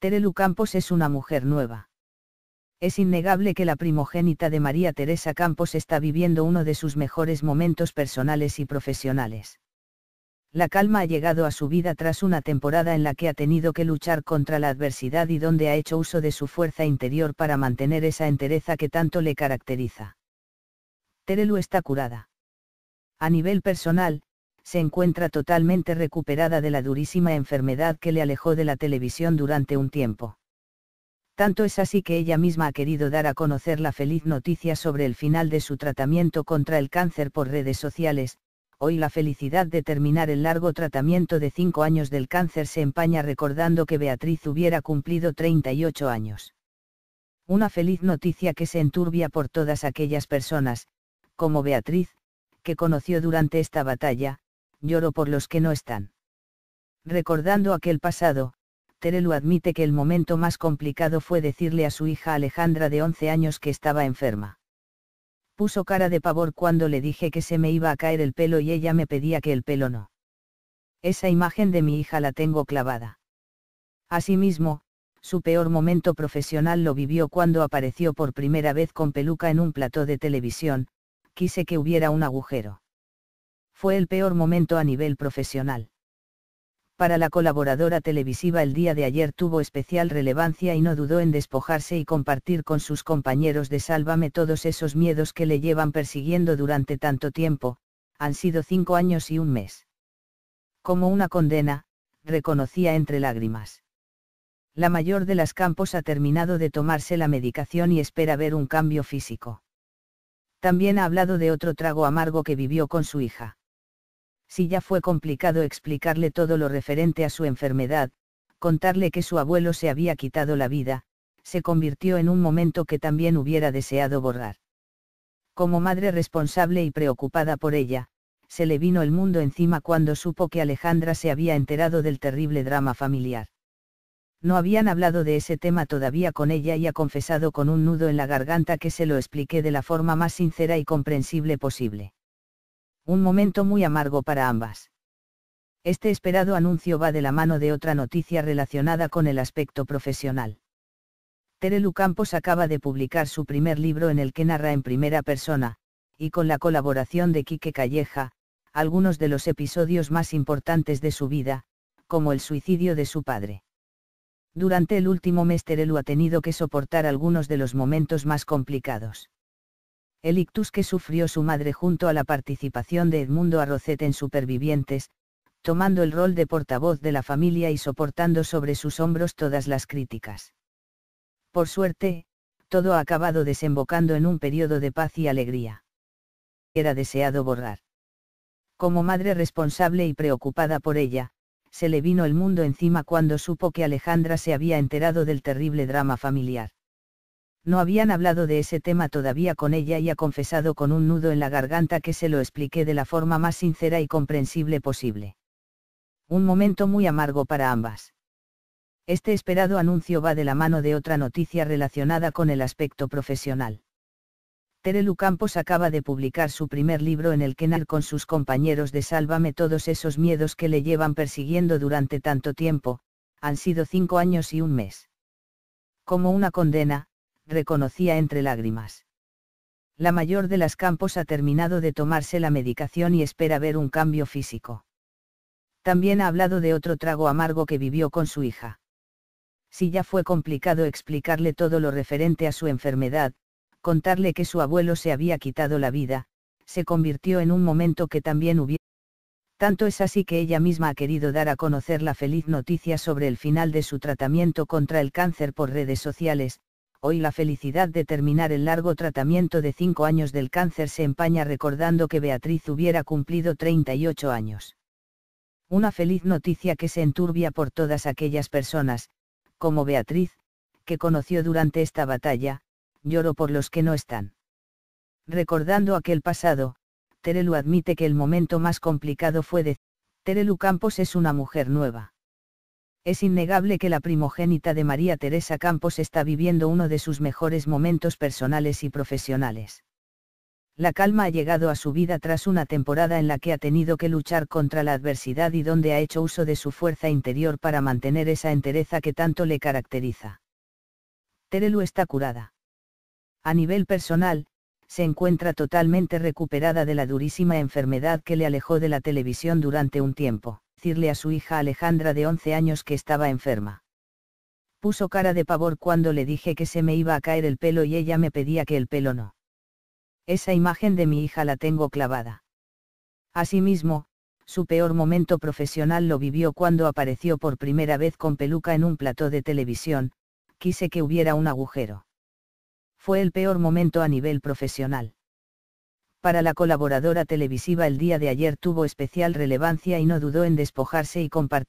Terelu Campos es una mujer nueva. Es innegable que la primogénita de María Teresa Campos está viviendo uno de sus mejores momentos personales y profesionales. La calma ha llegado a su vida tras una temporada en la que ha tenido que luchar contra la adversidad y donde ha hecho uso de su fuerza interior para mantener esa entereza que tanto le caracteriza. Terelu está curada. A nivel personal, se encuentra totalmente recuperada de la durísima enfermedad que le alejó de la televisión durante un tiempo. Tanto es así que ella misma ha querido dar a conocer la feliz noticia sobre el final de su tratamiento contra el cáncer por redes sociales, hoy la felicidad de terminar el largo tratamiento de cinco años del cáncer se empaña recordando que Beatriz hubiera cumplido 38 años. Una feliz noticia que se enturbia por todas aquellas personas, como Beatriz, que conoció durante esta batalla, lloro por los que no están. Recordando aquel pasado, Terelu admite que el momento más complicado fue decirle a su hija Alejandra de 11 años que estaba enferma. Puso cara de pavor cuando le dije que se me iba a caer el pelo y ella me pedía que el pelo no. Esa imagen de mi hija la tengo clavada. Asimismo, su peor momento profesional lo vivió cuando apareció por primera vez con peluca en un plató de televisión, quise que hubiera un agujero fue el peor momento a nivel profesional. Para la colaboradora televisiva el día de ayer tuvo especial relevancia y no dudó en despojarse y compartir con sus compañeros de Sálvame todos esos miedos que le llevan persiguiendo durante tanto tiempo, han sido cinco años y un mes. Como una condena, reconocía entre lágrimas. La mayor de las campos ha terminado de tomarse la medicación y espera ver un cambio físico. También ha hablado de otro trago amargo que vivió con su hija si ya fue complicado explicarle todo lo referente a su enfermedad, contarle que su abuelo se había quitado la vida, se convirtió en un momento que también hubiera deseado borrar. Como madre responsable y preocupada por ella, se le vino el mundo encima cuando supo que Alejandra se había enterado del terrible drama familiar. No habían hablado de ese tema todavía con ella y ha confesado con un nudo en la garganta que se lo expliqué de la forma más sincera y comprensible posible un momento muy amargo para ambas. Este esperado anuncio va de la mano de otra noticia relacionada con el aspecto profesional. Terelu Campos acaba de publicar su primer libro en el que narra en primera persona, y con la colaboración de Quique Calleja, algunos de los episodios más importantes de su vida, como el suicidio de su padre. Durante el último mes Terelu ha tenido que soportar algunos de los momentos más complicados. El ictus que sufrió su madre junto a la participación de Edmundo Arrocet en Supervivientes, tomando el rol de portavoz de la familia y soportando sobre sus hombros todas las críticas. Por suerte, todo ha acabado desembocando en un periodo de paz y alegría. Era deseado borrar. Como madre responsable y preocupada por ella, se le vino el mundo encima cuando supo que Alejandra se había enterado del terrible drama familiar. No habían hablado de ese tema todavía con ella y ha confesado con un nudo en la garganta que se lo expliqué de la forma más sincera y comprensible posible. Un momento muy amargo para ambas. Este esperado anuncio va de la mano de otra noticia relacionada con el aspecto profesional. Terelu Campos acaba de publicar su primer libro en el que narra con sus compañeros de Sálvame todos esos miedos que le llevan persiguiendo durante tanto tiempo, han sido cinco años y un mes. Como una condena, reconocía entre lágrimas. La mayor de las campos ha terminado de tomarse la medicación y espera ver un cambio físico. También ha hablado de otro trago amargo que vivió con su hija. Si ya fue complicado explicarle todo lo referente a su enfermedad, contarle que su abuelo se había quitado la vida, se convirtió en un momento que también hubiera... Tanto es así que ella misma ha querido dar a conocer la feliz noticia sobre el final de su tratamiento contra el cáncer por redes sociales, hoy la felicidad de terminar el largo tratamiento de cinco años del cáncer se empaña recordando que Beatriz hubiera cumplido 38 años. Una feliz noticia que se enturbia por todas aquellas personas, como Beatriz, que conoció durante esta batalla, lloro por los que no están. Recordando aquel pasado, Terelu admite que el momento más complicado fue de Terelu Campos es una mujer nueva. Es innegable que la primogénita de María Teresa Campos está viviendo uno de sus mejores momentos personales y profesionales. La calma ha llegado a su vida tras una temporada en la que ha tenido que luchar contra la adversidad y donde ha hecho uso de su fuerza interior para mantener esa entereza que tanto le caracteriza. Terelu está curada. A nivel personal, se encuentra totalmente recuperada de la durísima enfermedad que le alejó de la televisión durante un tiempo decirle a su hija Alejandra de 11 años que estaba enferma. Puso cara de pavor cuando le dije que se me iba a caer el pelo y ella me pedía que el pelo no. Esa imagen de mi hija la tengo clavada. Asimismo, su peor momento profesional lo vivió cuando apareció por primera vez con peluca en un plató de televisión, quise que hubiera un agujero. Fue el peor momento a nivel profesional para la colaboradora televisiva el día de ayer tuvo especial relevancia y no dudó en despojarse y compartir